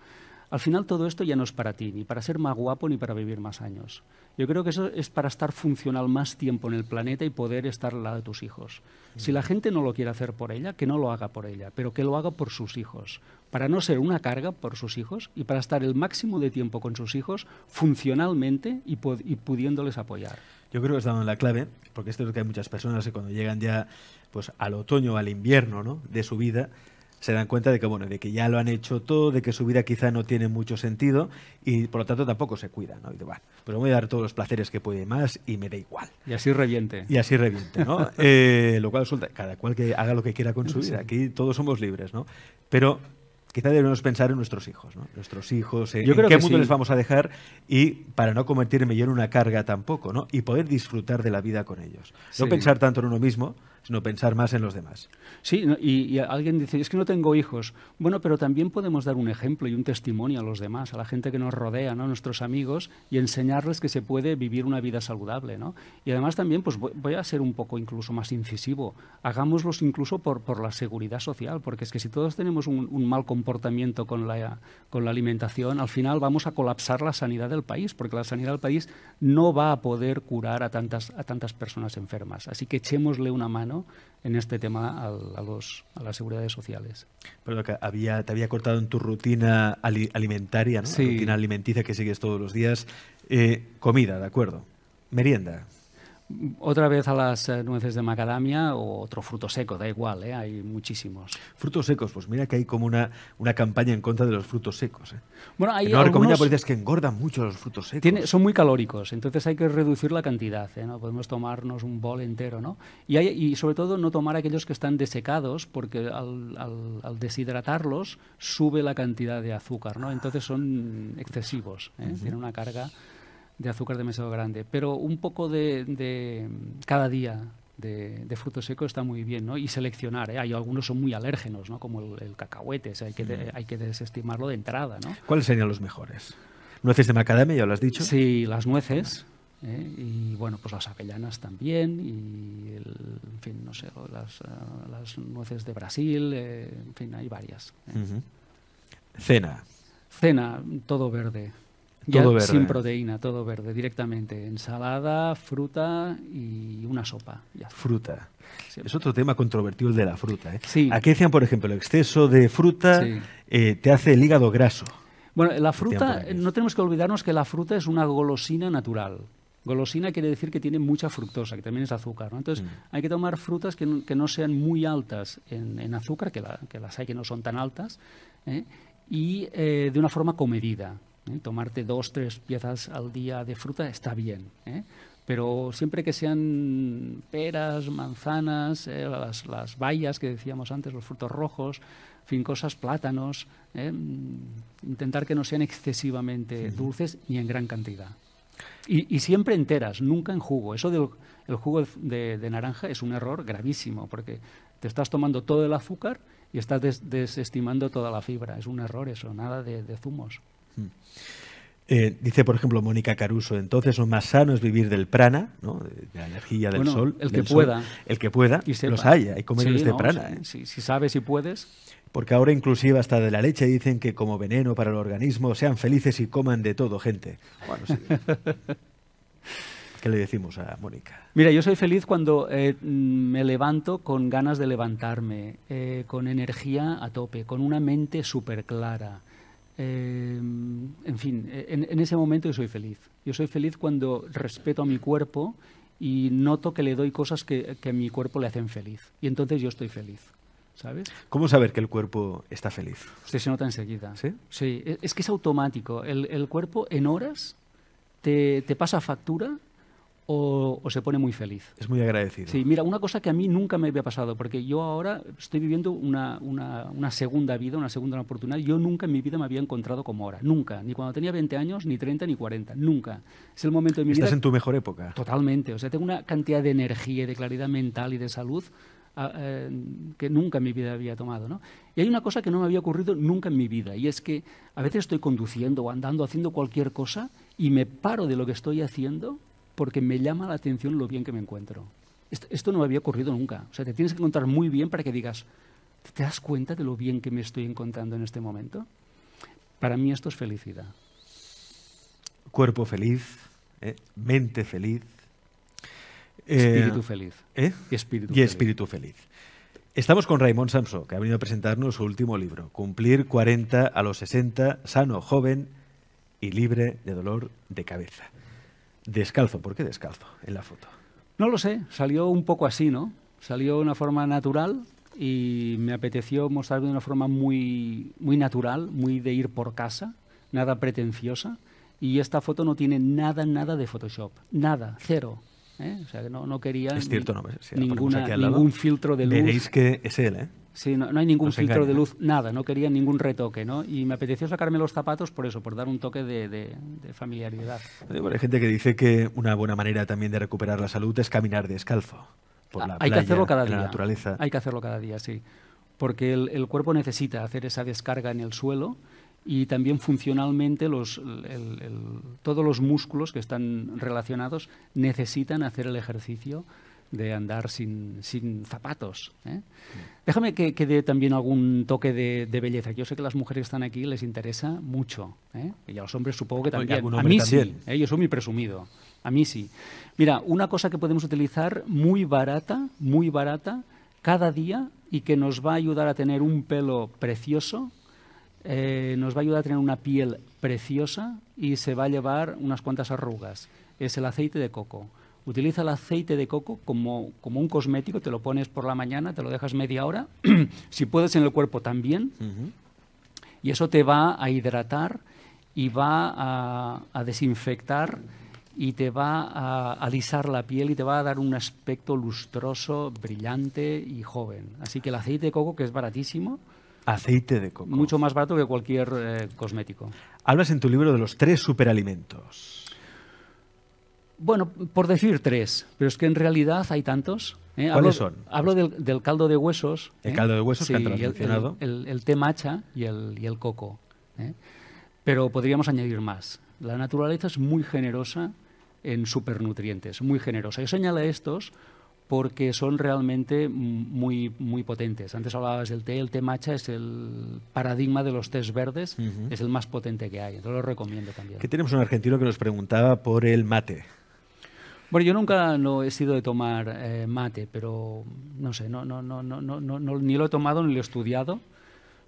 [SPEAKER 2] al final todo esto ya no es para ti, ni para ser más guapo, ni para vivir más años. Yo creo que eso es para estar funcional más tiempo en el planeta y poder estar al lado de tus hijos. Si la gente no lo quiere hacer por ella, que no lo haga por ella, pero que lo haga por sus hijos, para no ser una carga por sus hijos y para estar el máximo de tiempo con sus hijos funcionalmente y, pudiéndoles apoyar.
[SPEAKER 1] Yo creo que has en la clave, porque esto es lo que hay muchas personas que cuando llegan ya pues, al otoño o al invierno ¿no? de su vida, se dan cuenta de que, bueno, de que ya lo han hecho todo, de que su vida quizá no tiene mucho sentido y por lo tanto tampoco se cuida. ¿no? pues voy a dar todos los placeres que puede más y me da igual. Y así reviente. Y así reviente, ¿no? Eh, lo cual resulta, cada cual que haga lo que quiera con su vida. Aquí todos somos libres, ¿no? Pero quizá debemos pensar en nuestros hijos, Nuestros hijos, en, yo creo qué mundo les vamos a dejar y para no convertirme yo en una carga tampoco, ¿no? Y poder disfrutar de la vida con ellos. No pensar tanto en uno mismo, sino pensar más en
[SPEAKER 2] los demás. Sí, y, alguien dice, es que no tengo hijos. Bueno, pero también podemos dar un ejemplo y un testimonio a los demás, a la gente que nos rodea, a nuestros amigos, y enseñarles que se puede vivir una vida saludable. ¿no? Y además también pues, voy a ser un poco incluso más incisivo. Hagámoslos incluso por, por la seguridad social, porque es que si todos tenemos un, mal comportamiento con la, con la alimentación, al final vamos a colapsar la sanidad del país, porque la sanidad del país no va a poder curar a tantas, a tantas personas enfermas. Así que echémosle una mano en este tema a, los, a las seguridades sociales.
[SPEAKER 1] Pero había, te había cortado en tu rutina alimentaria, ¿no? rutina alimenticia que sigues todos los días. Eh, comida, ¿de acuerdo? Merienda.
[SPEAKER 2] Otra vez a las eh, nueces de macadamia o otro fruto seco, da igual, ¿eh? hay muchísimos.
[SPEAKER 1] Frutos secos, pues mira que hay como una, una campaña en contra de los
[SPEAKER 2] frutos secos. Eh. Bueno, hay no porque es que engordan mucho los frutos secos. son muy calóricos, entonces hay que reducir la cantidad, eh, no podemos tomarnos un bol entero. ¿no? Y, sobre todo no tomar aquellos que están desecados porque al, al, deshidratarlos sube la cantidad de azúcar, ¿no? entonces son excesivos, tienen una carga de azúcar de demasiado grande. Pero un poco de, de cada día de, frutos fruto seco está muy bien, ¿no? Y seleccionar, ¿eh? Hay algunos son muy alérgenos, ¿no? Como el, cacahuete, o sea, hay, que, mm. hay que desestimarlo de entrada, ¿no? ¿Cuáles serían los mejores? ¿Nueces de macadamia, ya lo has dicho? Sí, las nueces. ¿eh? y bueno, pues las avellanas también, y en fin, no sé, las, eh, las nueces de Brasil, eh, en fin, hay varias. Cena. Cena, todo verde todo verde. Sin proteína, todo verde, directamente. Ensalada, fruta y una sopa. Fruta.
[SPEAKER 1] Es otro tema controvertido el de la fruta. ¿eh? Aquí decían, por ejemplo, el exceso de fruta eh, te hace el hígado graso.
[SPEAKER 2] Bueno, la fruta, eh, no tenemos que olvidarnos que la fruta es una golosina natural. Golosina quiere decir que tiene mucha fructosa, que también es azúcar. ¿no? Entonces, mm. hay que tomar frutas que no, sean muy altas en, azúcar, que, las hay que no son tan altas, ¿eh? y de una forma comedida ¿eh? Tomarte dos, tres piezas al día de fruta está bien, ¿eh? pero siempre que sean peras, manzanas, ¿eh? las, bayas que decíamos antes, los frutos rojos, fincosas, plátanos, mm, intentar que no sean excesivamente dulces ni en gran cantidad. Y, siempre enteras, nunca en jugo. Eso del el jugo de, naranja es un error gravísimo, porque te estás tomando todo el azúcar y estás desestimando toda la fibra. Es un error eso, nada de zumos.
[SPEAKER 1] Mm. Eh, dice, por ejemplo, Mónica Caruso, entonces lo más sano es vivir del prana, ¿no? de, la energía del sol. El que pueda. el que pueda, y los hay, hay de prana. ¿eh?
[SPEAKER 2] si, sabes y puedes.
[SPEAKER 1] Porque ahora inclusive hasta de la leche dicen que como veneno para el organismo, sean felices y coman de todo, gente. ¿Qué le decimos a Mónica?
[SPEAKER 2] Mira, yo soy feliz cuando eh, me levanto con ganas de levantarme, con energía a tope, con una mente súper clara eh, en fin, eh, en, ese momento yo soy feliz. Yo soy feliz cuando respeto a mi cuerpo y noto que le doy cosas que, a mi cuerpo le hacen feliz. Y entonces yo estoy feliz. ¿Sabes?
[SPEAKER 1] ¿Cómo saber que el cuerpo está feliz?
[SPEAKER 2] Usted se nota enseguida. ¿Sí? Sí, e, es que es automático. El, cuerpo en horas te, te pasa factura o, se pone muy feliz. Es muy agradecido. Sí, mira, una cosa que a mí nunca me había pasado, porque yo ahora estoy viviendo una, una, segunda vida, una segunda oportunidad. Yo nunca en mi vida me había encontrado como ahora, nunca. Ni cuando tenía 20 años, ni 30, ni 40, nunca. Es el momento de mi ¿Estás vida. Estás en tu mejor época. Totalmente. O sea, tengo una cantidad de energía, de claridad mental y de salud ah, eh, que nunca en mi vida había tomado. ¿no? Y hay una cosa que no me había ocurrido nunca en mi vida, y es que a veces estoy conduciendo o andando, haciendo cualquier cosa, y me paro de lo que estoy haciendo porque me llama la atención lo bien que me encuentro. Esto, no me había ocurrido nunca. O sea, te tienes que encontrar muy bien para que digas, ¿te das cuenta de lo bien que me estoy encontrando en este momento? Para mí esto es felicidad.
[SPEAKER 1] Cuerpo feliz, eh, mente feliz.
[SPEAKER 2] Eh, espíritu feliz. ¿eh? Y
[SPEAKER 1] espíritu feliz. Estamos con Raymond Samson, que ha venido a presentarnos su último libro, Cumplir 40 a los 60, sano, joven y libre de dolor de cabeza. Descalzo, ¿por qué descalzo en la foto?
[SPEAKER 2] No lo sé, salió un poco así, ¿no? Salió de una forma natural y me apeteció mostrarlo de una forma muy, muy natural, muy de ir por casa, nada pretenciosa. Y esta foto no tiene nada, nada de Photoshop, nada, cero. ¿eh? O sea, no, no quería es cierto, no, pues, ninguna, ningún filtro de luz. Veréis que es él, ¿eh? Sí, no, hay ningún filtro de luz, nada, no quería ningún retoque, ¿no? Y me apeteció sacarme los zapatos por eso, por dar un toque de, familiaridad. hay
[SPEAKER 1] gente que dice que una buena manera también de recuperar la salud es caminar descalzo. Por la ah, hay que hacerlo cada día. La naturaleza. Hay
[SPEAKER 2] que hacerlo cada día, sí. Porque el, cuerpo necesita hacer esa descarga en el suelo y también funcionalmente los, todos los músculos que están relacionados necesitan hacer el ejercicio de andar sin, zapatos. ¿eh? Mm. Déjame que, que, dé también algún toque de, belleza. Yo sé que las mujeres que están aquí les interesa mucho. ¿eh? Y a los hombres supongo que también. a mí sí. ¿eh? Yo soy muy presumido. A mí sí. Mira, una cosa que podemos utilizar muy barata, muy barata, cada día y que nos va a ayudar a tener un pelo precioso, nos va a ayudar a tener una piel preciosa y se va a llevar unas cuantas arrugas. Es el aceite de coco utiliza el aceite de coco como, un cosmético, te lo pones por la mañana, te lo dejas media hora, si puedes en el cuerpo también, y eso te va a hidratar y va a, desinfectar y te va a alisar la piel y te va a dar un aspecto lustroso, brillante y joven. Así que el aceite de coco, que es baratísimo,
[SPEAKER 1] Aceite de
[SPEAKER 2] coco. Mucho más barato que cualquier eh, cosmético.
[SPEAKER 1] Hablas en tu libro de los tres superalimentos.
[SPEAKER 2] Bueno, por decir tres, pero es que en realidad hay tantos. ¿eh? ¿Cuáles hablo, son? Hablo del, caldo de huesos. El ¿eh? caldo de huesos que El, té macha y el, coco. ¿eh? Pero podríamos añadir más. La naturaleza es muy generosa en supernutrientes, muy generosa. Yo señala estos porque son realmente muy, muy potentes. Antes hablabas del té, el té matcha es el paradigma de los tés verdes, es el más potente que hay, entonces lo recomiendo también.
[SPEAKER 1] Que tenemos un argentino que nos preguntaba por el mate.
[SPEAKER 2] Bueno, yo nunca no he sido de tomar eh, mate, pero no sé, no, no, no, no, no, no, ni lo he tomado ni lo he estudiado.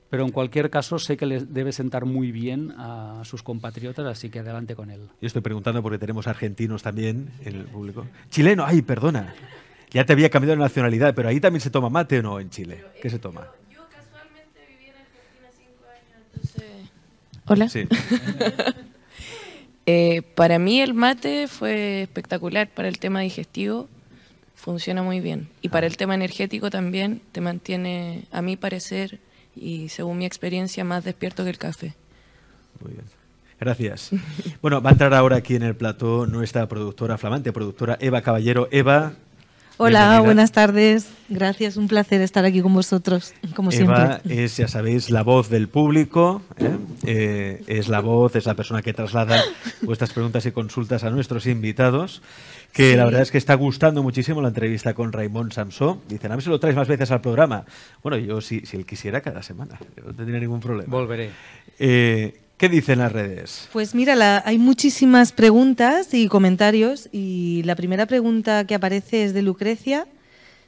[SPEAKER 2] Pero en cualquier caso sé que les debe sentar muy bien a sus compatriotas, así que adelante con él.
[SPEAKER 1] Yo estoy preguntando porque tenemos argentinos también en el público. Chileno, ay, perdona. Ya te había cambiado la nacionalidad, pero ahí también se toma mate o no en Chile. ¿Qué se toma? yo, casualmente viví en Argentina cinco años, entonces... Hola. Sí.
[SPEAKER 3] Eh, para mí el mate fue espectacular para el tema digestivo, funciona muy bien. Y para el tema energético también te mantiene, a mi parecer, y según mi experiencia, más despierto que el café.
[SPEAKER 1] Muy bien. Gracias. Bueno, va a entrar ahora aquí en el plató nuestra productora flamante, productora Eva Caballero. Eva, Hola, buenas
[SPEAKER 3] tardes. Gracias, un placer estar aquí con vosotros, como siempre.
[SPEAKER 1] Es, ya sabéis, la voz del público, ¿eh? Eh, es la voz, es la persona que traslada vuestras preguntas y consultas a nuestros invitados, que la verdad es que está gustando muchísimo la entrevista con Raymond Samsó. Dicen, a mí se lo traes más veces al programa. Bueno, yo si, si él quisiera, cada semana, no tendría ningún problema. Volveré. Eh, ¿Qué dicen las redes?
[SPEAKER 3] Pues mira, hay muchísimas preguntas y comentarios y la primera pregunta que aparece es de Lucrecia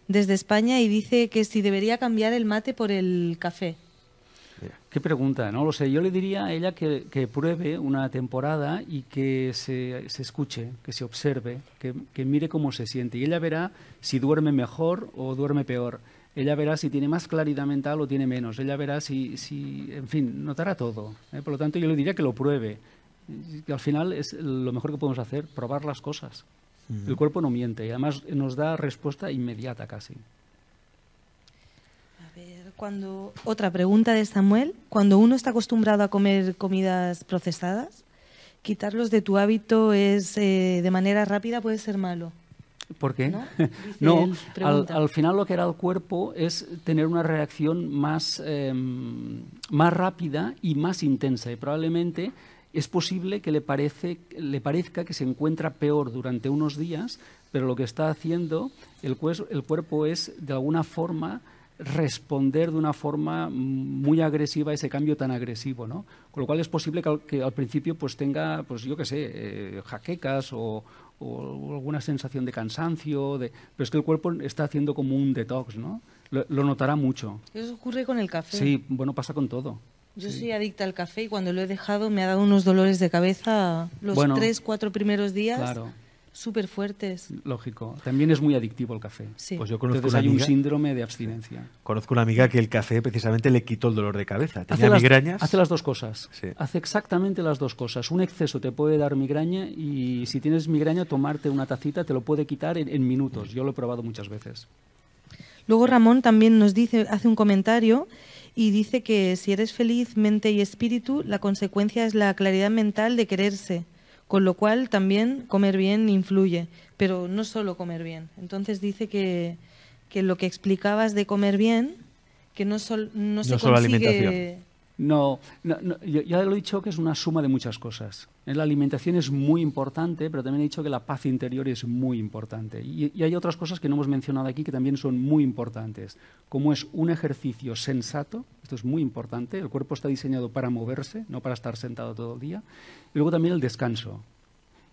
[SPEAKER 3] desde España y dice que si debería cambiar el mate por el café.
[SPEAKER 2] Qué pregunta, no lo sé. Yo le diría a ella que, pruebe una temporada y que se, escuche, que se observe, que, que mire cómo se siente. Y ella verá si duerme mejor o duerme peor. Ella verá si tiene más claridad mental o tiene menos. Ella verá si, si en fin, notará todo. ¿eh? Por lo tanto, yo le diría que lo pruebe. al final es lo mejor que podemos hacer, probar las cosas. El cuerpo no miente y además nos da respuesta inmediata casi.
[SPEAKER 3] A ver, cuando otra pregunta de Samuel, cuando uno está acostumbrado a comer comidas procesadas, quitarlos de tu hábito es eh, de manera rápida puede ser malo. ¿Por qué? No, al,
[SPEAKER 2] final lo que hará el cuerpo es tener una reacción más, em, más rápida y más intensa y probablemente es posible que le, parece, le parezca que se encuentra peor durante unos días, pero lo que está haciendo el, el cuerpo es de alguna forma responder de una forma muy agresiva a ese cambio tan agresivo, ¿no? Con lo cual es posible que al, que al principio pues tenga, pues yo qué sé, eh, jaquecas o, o alguna sensación de cansancio, de... pero es que el cuerpo está haciendo como un detox, ¿no? Lo, notará mucho.
[SPEAKER 3] Eso ocurre con el café. Sí,
[SPEAKER 2] bueno, pasa con todo.
[SPEAKER 3] Yo soy adicta al café y cuando lo he dejado me ha dado unos dolores de cabeza los tres, cuatro primeros días. Claro súper fuertes.
[SPEAKER 2] Lógico. También es muy adictivo el café. Sí. Pues yo conozco Entonces hay un síndrome de abstinencia.
[SPEAKER 1] Conozco una amiga que el café precisamente le quitó el dolor de cabeza. Tenía hace migrañas. Las, hace las dos cosas.
[SPEAKER 2] Hace exactamente las dos cosas. Un exceso te puede dar migraña y si tienes migraña, tomarte una tacita te lo puede quitar en minutos. Yo lo he probado muchas veces.
[SPEAKER 3] Luego Ramón también nos dice, hace un comentario y dice que si eres feliz mente y espíritu, la consecuencia es la claridad mental de quererse con lo cual también comer bien influye, pero no solo comer bien. Entonces dice que, que lo que explicabas de comer bien, que no, sol, no, solo consigue... Alimentación
[SPEAKER 2] no, ya lo he dicho que es una suma de muchas cosas. Eh, la alimentación es muy importante, pero también he dicho que la paz interior es muy importante. Y, y hay otras cosas que no hemos mencionado aquí que también son muy importantes, como es un ejercicio sensato, esto es muy importante, el cuerpo está diseñado para moverse, no para estar sentado todo el día, y luego también el descanso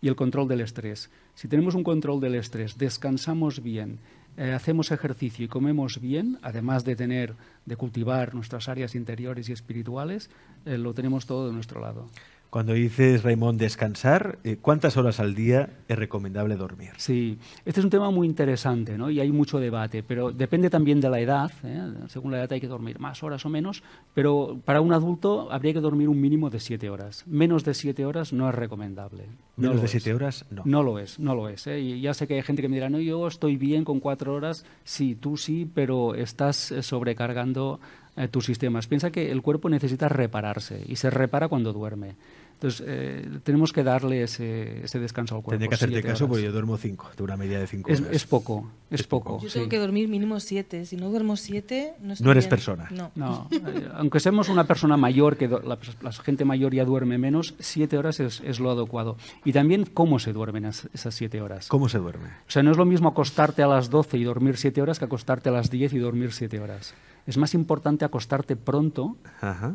[SPEAKER 2] y el control del estrés. Si tenemos un control del estrés, descansamos bien eh, hacemos ejercicio y comemos bien, además de tener, de cultivar nuestras áreas interiores y espirituales, eh, lo tenemos todo de nuestro
[SPEAKER 1] lado. Cuando dices, Raymond, descansar, eh, ¿cuántas horas al día es recomendable
[SPEAKER 2] dormir? Sí, este es un tema muy interesante ¿no? y hay mucho debate, pero depende también de la edad. ¿eh? Según la edad hay que dormir más horas o menos, pero para un adulto habría que dormir un mínimo de siete horas. Menos de siete horas no es recomendable. ¿Menos de siete horas? No. No lo es, no lo es. ¿eh? Y ya sé que hay gente que me dirá, no, yo estoy bien con cuatro horas. Sí, tú sí, pero estás sobrecargando eh, tus sistemas. Piensa que el cuerpo necesita repararse y se repara cuando duerme. Entonces, eh, tenemos que darle ese, descanso al cuerpo. Tendré que hacerte caso porque yo duermo cinco, tengo una media de cinco horas. Es, poco, es, poco. Yo tengo que
[SPEAKER 3] dormir mínimo siete. Si no duermo siete, no No eres persona. No.
[SPEAKER 2] Eh, aunque seamos una persona mayor, que la, gente mayor ya duerme menos, siete horas es, es, lo adecuado. Y también cómo se duermen esas siete horas. ¿Cómo se duerme? O sea, no es lo mismo acostarte a las doce y dormir siete horas que acostarte a las diez y dormir siete horas es más importante acostarte pronto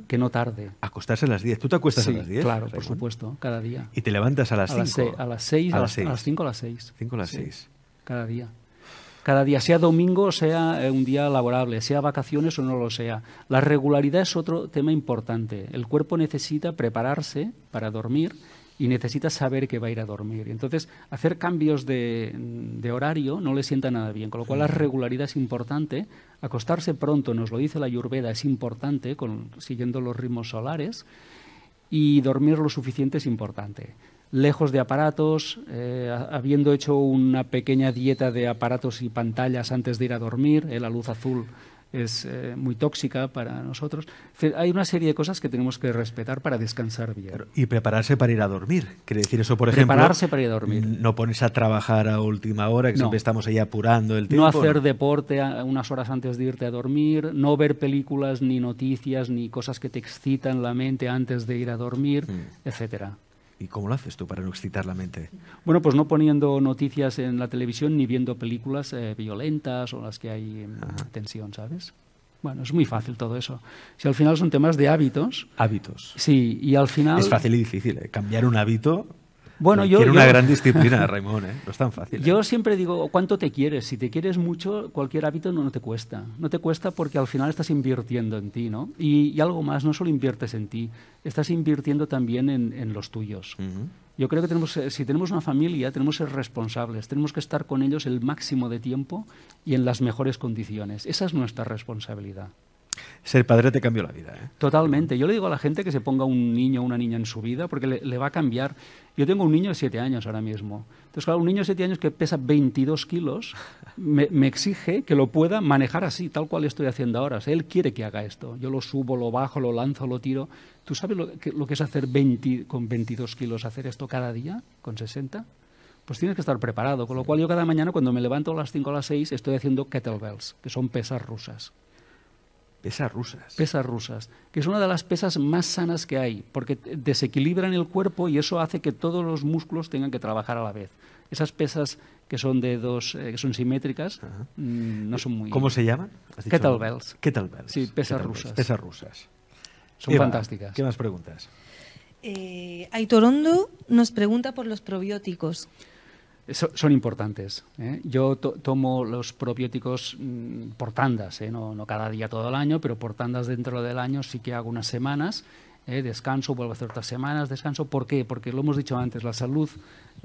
[SPEAKER 2] que no tarde.
[SPEAKER 1] Acostarse a las 10. ¿Tú te acuestas a las 10? Claro, por supuesto, cada día. ¿Y te levantas a las 5? A las 6, a las
[SPEAKER 2] 5 a las 6. 5 a las 6. cada día. Cada día, sea domingo, sea eh, un día laborable, sea vacaciones o no lo sea. La regularidad es otro tema importante. El cuerpo necesita prepararse para dormir y necesita saber que va a ir a dormir. Entonces, hacer cambios de, de horario no le sienta nada bien, con lo cual la regularidad es importante Acostarse pronto, nos lo dice la Yurveda, es importante, siguiendo los ritmos solares, y dormir lo suficiente es importante. Lejos de aparatos, eh, habiendo hecho una pequeña dieta de aparatos y pantallas antes de ir a dormir, eh, la luz azul es eh, muy tóxica para nosotros. Hay una serie de cosas que tenemos que respetar para descansar bien.
[SPEAKER 1] y prepararse para ir a dormir. Quiere decir eso, por ejemplo. Prepararse para ir a dormir. No pones a trabajar a última hora, que siempre estamos ahí apurando el tiempo. No hacer
[SPEAKER 2] deporte unas horas antes de irte a dormir, no ver películas, ni noticias, ni cosas que te excitan la mente antes de ir a dormir, etc mm. etcétera.
[SPEAKER 1] ¿Y cómo lo haces tú para no excitar la mente?
[SPEAKER 2] Bueno, pues no poniendo noticias en la televisión ni viendo películas eh, violentas o las que hay tensión, ¿sabes? Bueno, es muy fácil todo eso. Si al final son temas de hábitos. Hábitos. Sí, y al final. Es fácil y difícil. ¿eh? Cambiar un hábito bueno, yo, una gran disciplina, Raimón, ¿eh? no es tan fácil. Yo ¿eh? siempre digo, ¿cuánto te quieres? Si te quieres mucho, cualquier hábito no, te cuesta. No te cuesta porque al final estás invirtiendo en ti, ¿no? Y, algo más, no solo inviertes en ti, estás invirtiendo también en, los tuyos. Yo creo que tenemos, eh, si tenemos una familia, tenemos que ser responsables, tenemos que estar con ellos el máximo de tiempo y en las mejores condiciones. Esa es nuestra responsabilidad
[SPEAKER 1] ser padre te cambió la vida. ¿eh?
[SPEAKER 2] Totalmente. Yo le digo a la gente que se ponga un niño o una niña en su vida porque le, va a cambiar. Yo tengo un niño de 7 años ahora mismo. Entonces, claro, un niño de 7 años que pesa 22 kilos me, exige que lo pueda manejar así, tal cual estoy haciendo ahora. él quiere que haga esto. Yo lo subo, lo bajo, lo lanzo, lo tiro. ¿Tú sabes lo que, es hacer con 22 kilos, hacer esto cada día, con 60? pues tienes que estar preparado. Con lo cual yo cada mañana cuando me levanto a las 5 o a las 6 estoy haciendo kettlebells, que son pesas rusas. Pesas rusas. Pesas rusas, que es una de las pesas más sanas que hay, porque desequilibran el cuerpo y eso hace que todos los músculos tengan que trabajar a la vez. Esas pesas que son de dos, eh, que son simétricas, Ajá. Mm, no son muy... ¿Cómo se llaman? Kettlebells. Kettlebells. Sí, pesas Kettlebells. rusas. Pesas rusas.
[SPEAKER 1] Son Eva, fantásticas. ¿Qué más preguntas?
[SPEAKER 3] Eh, Aitorondo nos pregunta por los probióticos.
[SPEAKER 2] son importantes. ¿eh? Yo tomo los probióticos mm, por tandas, ¿eh? no, cada día todo el año, pero por tandas dentro del año sí que hago unas semanas, ¿eh? descanso, vuelvo a hacer otras semanas, descanso. ¿Por qué? Porque lo hemos dicho antes, la salud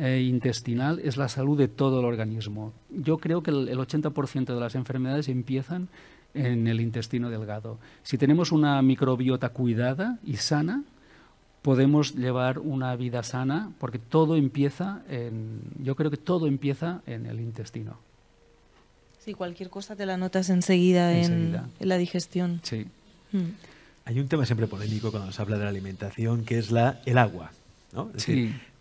[SPEAKER 2] intestinal es la salud de todo el organismo. Yo creo que el 80% de las enfermedades empiezan en el intestino delgado. Si tenemos una microbiota cuidada y sana, podemos llevar una vida sana, porque todo empieza en, yo creo que todo empieza en el intestino.
[SPEAKER 3] Sí, cualquier cosa te la notas enseguida, En, la digestión. Sí. Mm.
[SPEAKER 1] Hay un tema siempre polémico cuando se habla de la alimentación, que es la, el agua. ¿no?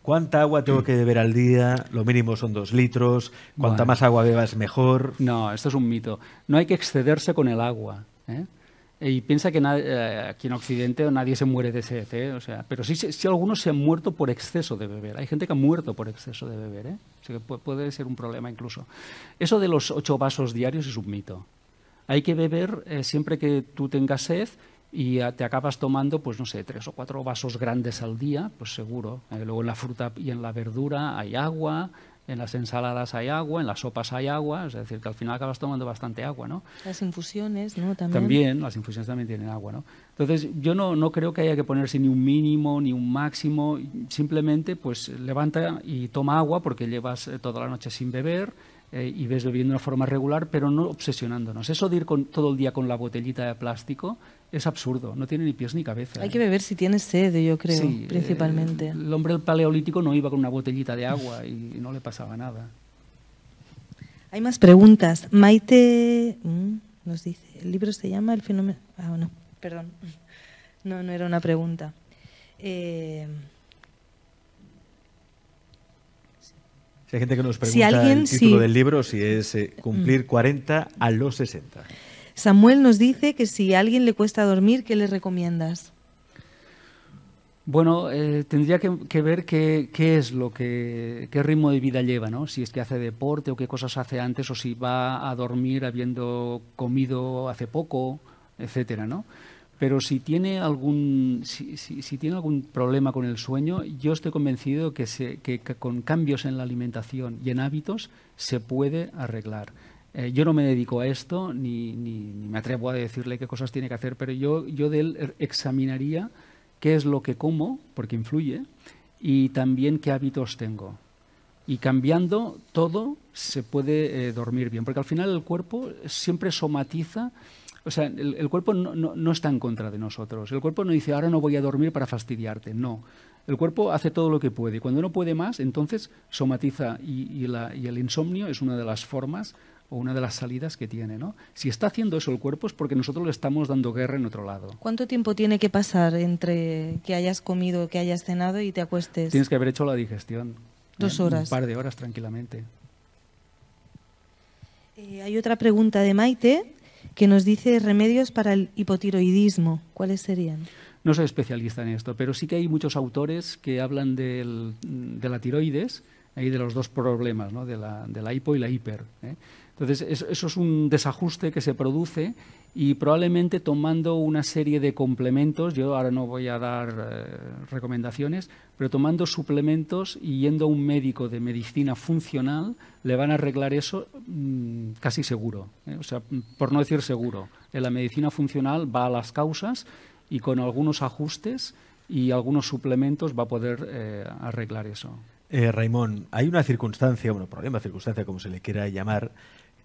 [SPEAKER 1] ¿Cuánta agua tengo que beber al día? Lo mínimo son dos litros. Cuanta más agua bebas, mejor.
[SPEAKER 2] No, esto es un mito. No hay que excederse con el agua. ¿eh? Y piensa que eh, aquí en Occidente nadie se muere de sed, ¿eh? o sea, pero sí, sí, algunos se han muerto por exceso de beber. Hay gente que ha muerto por exceso de beber, ¿eh? puede, ser un problema incluso. Eso de los ocho vasos diarios es un mito. Hay que beber eh, siempre que tú tengas sed y te acabas tomando, pues no sé, tres o cuatro vasos grandes al día, pues seguro. luego en la fruta y en la verdura hay agua, en las ensaladas hay agua, en las sopas hay agua, es decir, que al final acabas tomando bastante agua, ¿no?
[SPEAKER 3] Las infusiones, ¿no? También, también
[SPEAKER 2] las infusiones también tienen agua, ¿no? Entonces, yo no, creo que haya que ponerse ni un mínimo, ni un máximo, simplemente pues levanta y toma agua porque llevas eh, toda la noche sin beber, eh, y ves bebiendo de una forma regular, pero no obsesionándonos. Eso de ir con, todo el día con la botellita de plástico es absurdo, no tiene ni pies ni cabeza. Hay ¿eh? que
[SPEAKER 3] beber si tiene sed, yo creo, principalmente. el
[SPEAKER 2] hombre del paleolítico no iba con una botellita de agua y no le pasaba nada.
[SPEAKER 3] Hay más preguntas. Maite mm, nos dice, el libro se llama El fenómeno... Ah, no, perdón. No, no era una pregunta. Eh,
[SPEAKER 1] si hay gente que nos pregunta el título del libro, si es eh, Cumplir 40 mm. a los 60.
[SPEAKER 3] Samuel nos dice que si a alguien le cuesta dormir, ¿qué le recomiendas?
[SPEAKER 2] Bueno, eh, tendría que, ver qué, es lo que, qué ritmo de vida lleva, ¿no? Si es que hace deporte o qué cosas hace antes o si va a dormir habiendo comido hace poco, etcétera, ¿no? Pero si tiene algún, si, tiene algún problema con el sueño, yo estoy convencido que, se, que con cambios en la alimentación y en hábitos se puede arreglar. Eh, yo no me dedico a esto, ni, me atrevo a decirle qué cosas tiene que hacer, pero yo, yo de él er, examinaría qué es lo que como, porque influye, y también qué hábitos tengo. Y cambiando todo se puede eh, dormir bien, porque al final el cuerpo siempre somatiza o sea, el, cuerpo no, está en contra de nosotros. El cuerpo no dice, ahora no voy a dormir para fastidiarte. No. El cuerpo hace todo lo que puede. Cuando no puede más, entonces somatiza. y el insomnio es una de las formas o una de las salidas que tiene. ¿no? Si está haciendo eso el cuerpo es porque nosotros le estamos dando guerra en otro lado.
[SPEAKER 3] ¿Cuánto tiempo tiene que pasar entre que hayas comido, que hayas cenado y te acuestes? Tienes
[SPEAKER 2] que haber hecho la digestión. ¿eh? Dos horas. Un par de horas tranquilamente.
[SPEAKER 3] Eh, hay otra pregunta de Maite que nos dice remedios para el hipotiroidismo. ¿Cuáles serían?
[SPEAKER 2] No soy especialista en esto, pero sí que hay muchos autores que hablan de la tiroides y de los dos problemas, ¿no? de, la, de, la, hipo y la hiper. ¿eh? Entonces, eso es un desajuste que se produce y probablemente tomando una serie de complementos, yo ahora no voy a dar eh, recomendaciones, pero tomando suplementos y yendo a un médico de medicina funcional, le van a arreglar eso mm, casi seguro. ¿eh? O sea, mm, por no decir seguro. En la medicina funcional va a las causas y con algunos ajustes y algunos suplementos va a poder eh, arreglar eso.
[SPEAKER 1] Eh, Raimón, hay una circunstancia, bueno, problema, circunstancia, como se le quiera llamar,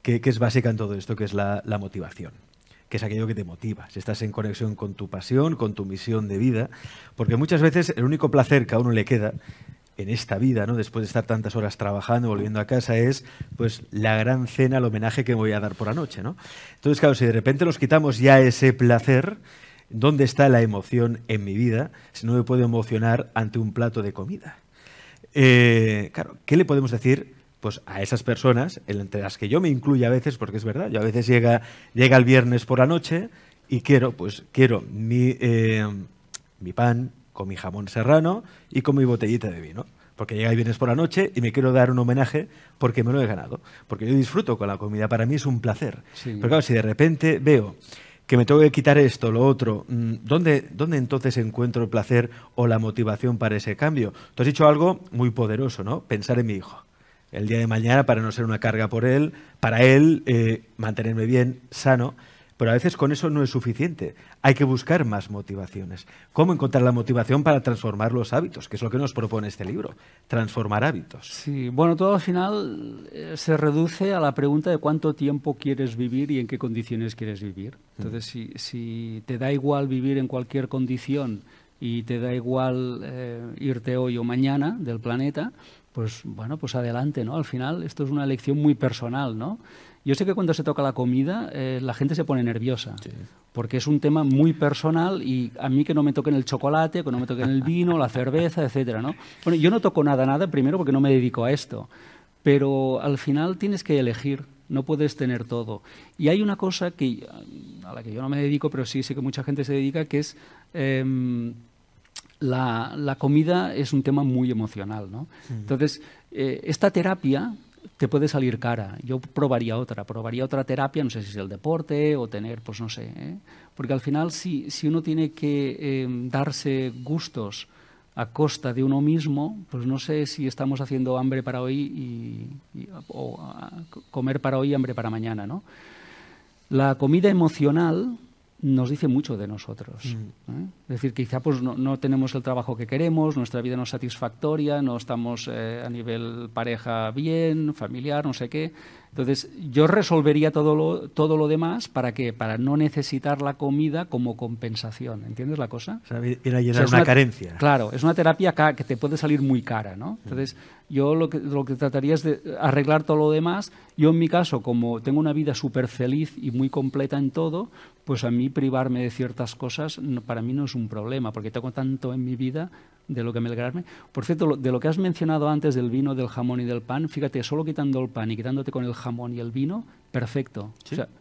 [SPEAKER 1] que, es básica en todo esto, que es la, motivación que es aquello que te motiva, si estás en conexión con tu pasión, con tu misión de vida, porque muchas veces el único placer que a uno le queda en esta vida, ¿no? después de estar tantas horas trabajando, volviendo a casa, es pues la gran cena, el homenaje que me voy a dar por la noche. ¿no? Entonces, claro, si de repente nos quitamos ya ese placer, ¿dónde está la emoción en mi vida si no me puedo emocionar ante un plato de comida? Eh, claro, ¿qué le podemos decir pues a esas personas, entre las que yo me incluyo a veces, porque es verdad, yo a veces llega, llega el viernes por la noche y quiero, pues quiero mi, eh, mi pan con mi jamón serrano y con mi botellita de vino. Porque llega el viernes por la noche y me quiero dar un homenaje porque me lo he ganado. Porque yo disfruto con la comida, para mí es un placer. Pero claro, si de repente veo que me tengo que quitar esto, lo otro, mm, ¿dónde, ¿dónde entonces encuentro el placer o la motivación para ese cambio? Tú has dicho algo muy poderoso, ¿no? Pensar en mi hijo el día de mañana para no ser una carga por él, para él eh, mantenerme bien, sano. Pero a veces con eso no es suficiente. Hay que buscar más motivaciones. ¿Cómo encontrar la motivación para transformar
[SPEAKER 2] los hábitos? Que es lo que nos propone este libro, transformar hábitos. Sí, bueno, todo al final eh, se reduce a la pregunta de cuánto tiempo quieres vivir y en qué condiciones quieres vivir. Mm. Entonces, si, te da igual vivir en cualquier condición y te da igual eh, irte hoy o mañana del planeta, pues bueno, pues adelante, ¿no? Al final esto es una elección muy personal, ¿no? Yo sé que cuando se toca la comida eh, la gente se pone nerviosa, porque es un tema muy personal y a mí que no me toquen el chocolate, que no me toquen el vino, la cerveza, etcétera, ¿no? Bueno, yo no toco nada, nada, primero porque no me dedico a esto, pero al final tienes que elegir, no puedes tener todo. Y hay una cosa que, a la que yo no me dedico, pero sí sé que mucha gente se dedica, que es... Em, la, comida es un tema muy emocional. ¿no? Mm. Entonces, eh, esta terapia te puede salir cara. Yo probaría otra, probaría otra terapia, no sé si es el deporte o tener, pues no sé. ¿eh? Porque al final, si, uno tiene que eh, darse gustos a costa de uno mismo, pues no sé si estamos haciendo hambre para hoy o comer para hoy y hambre para mañana. ¿no? La comida emocional nos dice mucho de nosotros. Mm. ¿eh? Es decir, quizá pues, no, tenemos el trabajo que queremos, nuestra vida no es satisfactoria, no estamos eh, a nivel pareja bien, familiar, no sé qué. Entonces, yo resolvería todo lo, todo lo demás para que para no necesitar la comida como compensación. ¿Entiendes la cosa? O
[SPEAKER 1] llenar una, carencia.
[SPEAKER 2] Claro, es una terapia que te puede salir muy cara, ¿no? Mm. Entonces, yo lo que, lo que trataría es de arreglar todo lo demás. Yo en mi caso, como tengo una vida súper feliz y muy completa en todo, pues a mí privarme de ciertas cosas para mí no es un problema, porque tengo tanto en mi vida de lo que me alegrarme. Por cierto, de lo que has mencionado antes del vino, del jamón y del pan, fíjate, solo quitando el pan y quedándote con el jamón y el vino, perfecto.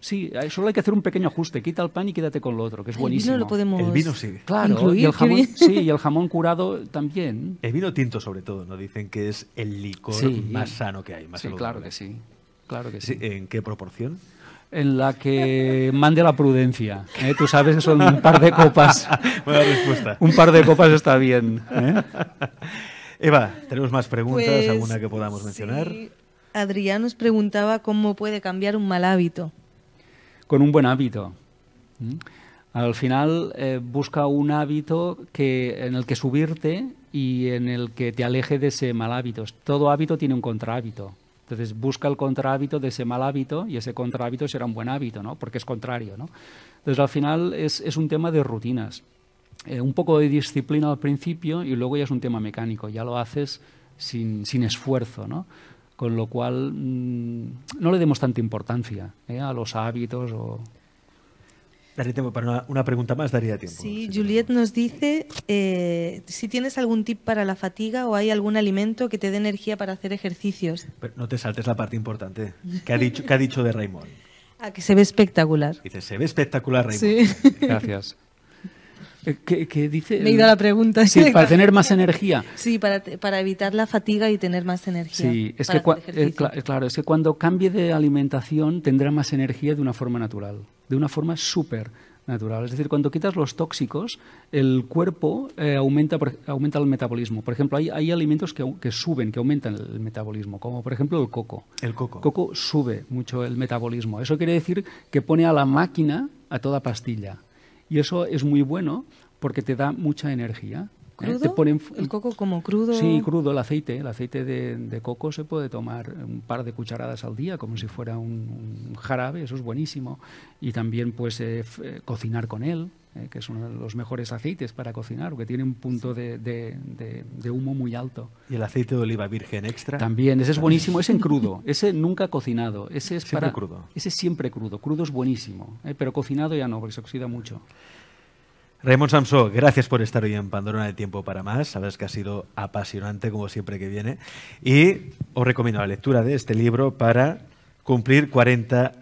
[SPEAKER 2] ¿Sí? Eh, solo hay que hacer un pequeño ajuste, quita el pan y quédate con lo otro, que es el Vino lo podemos el vino Claro, incluir, y el jamón, sí, y el jamón curado
[SPEAKER 1] también. El vino tinto sobre todo, ¿no? Dicen que es el licor más sano que hay, más Sí, claro que sí. Claro que sí. ¿En qué proporción?
[SPEAKER 2] en la que mande la prudencia. ¿eh? Tú sabes son un par de copas.
[SPEAKER 1] Buena respuesta. Un par de copas está bien. ¿eh? Eva, ¿tenemos más preguntas? Pues ¿Alguna que podamos mencionar?
[SPEAKER 3] Adrián nos preguntaba cómo puede cambiar un mal hábito.
[SPEAKER 2] Con un buen hábito. ¿Mm? Al final eh, busca un hábito que, en el que subirte y en el que te aleje de ese mal hábito. Todo hábito tiene un contrahábito. Entonces busca el contrahábito de ese mal hábito y ese contrahábito será un buen hábito, ¿no? Porque es contrario, ¿no? Entonces al final es, un tema de rutinas. Eh, un poco de disciplina al principio y luego ya es un tema mecánico, ya lo haces sin, esfuerzo, ¿no? Con lo cual mm, no le demos tanta importancia ¿eh? a los hábitos o... Daría tiempo para una, pregunta más, daría tiempo.
[SPEAKER 3] Sí, si Juliet nos dice eh, si tienes algún tip para la fatiga o hay algún alimento que te dé energía para hacer ejercicios.
[SPEAKER 1] no te saltes la parte importante. ¿Qué ha dicho, que ha dicho de Raymond?
[SPEAKER 3] A ah, que se ve espectacular.
[SPEAKER 1] Dice, se ve espectacular,
[SPEAKER 3] Raymond. Sí. Gracias.
[SPEAKER 2] Eh, ¿Qué, dice? Me he ido a la pregunta. Sí, para tener más energía.
[SPEAKER 3] Sí, para, para evitar la fatiga y tener más energía. Sí, es que,
[SPEAKER 2] eh, claro, es que cuando cambie de alimentación tendrá más energía de una forma natural, de una forma súper natural. Es decir, cuando quitas los tóxicos, el cuerpo eh, aumenta, aumenta el metabolismo. Por ejemplo, hay, hay alimentos que, que, suben, que aumentan el metabolismo, como por ejemplo el coco. El coco. El coco sube mucho el metabolismo. Eso quiere decir que pone a la máquina a toda pastilla. Y eso es muy bueno porque te da mucha energía. ¿Eh? ¿El coco como crudo? Sí, crudo, el aceite. El aceite de, coco se puede tomar un par de cucharadas al día, como si fuera un, jarabe, eso es buenísimo. Y también pues eh, eh, cocinar con él, que es uno de los mejores aceites para cocinar, porque tiene un punto de, humo muy alto. ¿Y el aceite de oliva virgen extra? También, ese es buenísimo, ese en crudo, ese nunca cocinado, ese es siempre para, crudo. Ese siempre crudo, crudo es buenísimo, pero cocinado ya no, porque se oxida mucho.
[SPEAKER 1] Raymond Samso, gracias por estar hoy en Pandora de Tiempo para Más. Sabes que ha sido apasionante, como siempre que viene. Y os recomiendo la lectura de este libro para cumplir 40 años.